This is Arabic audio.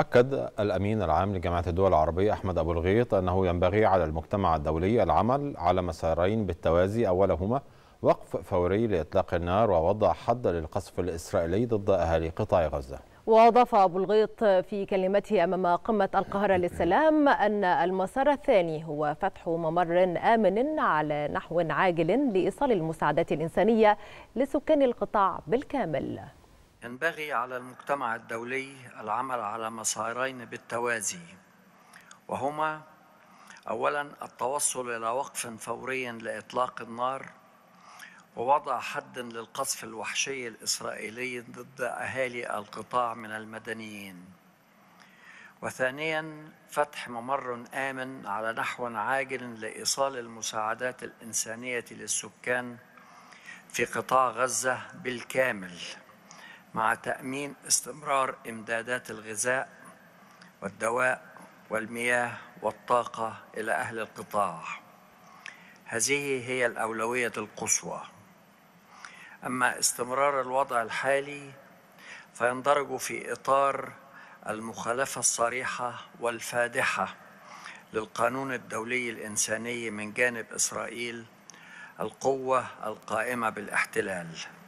أكد الأمين العام لجامعة الدول العربية أحمد أبو الغيط أنه ينبغي على المجتمع الدولي العمل على مسارين بالتوازي أولهما وقف فوري لإطلاق النار ووضع حد للقصف الإسرائيلي ضد أهالي قطاع غزة وأضاف أبو الغيط في كلمته أمام قمة القاهرة للسلام أن المسار الثاني هو فتح ممر آمن على نحو عاجل لإيصال المساعدات الإنسانية لسكان القطاع بالكامل ينبغي على المجتمع الدولي العمل على مسارين بالتوازي وهما اولا التوصل الى وقف فوري لاطلاق النار ووضع حد للقصف الوحشي الاسرائيلي ضد اهالي القطاع من المدنيين وثانيا فتح ممر امن على نحو عاجل لايصال المساعدات الانسانيه للسكان في قطاع غزه بالكامل مع تأمين استمرار إمدادات الغذاء والدواء والمياه والطاقة إلى أهل القطاع هذه هي الأولوية القصوى أما استمرار الوضع الحالي فيندرج في إطار المخالفة الصريحة والفادحة للقانون الدولي الإنساني من جانب إسرائيل القوة القائمة بالاحتلال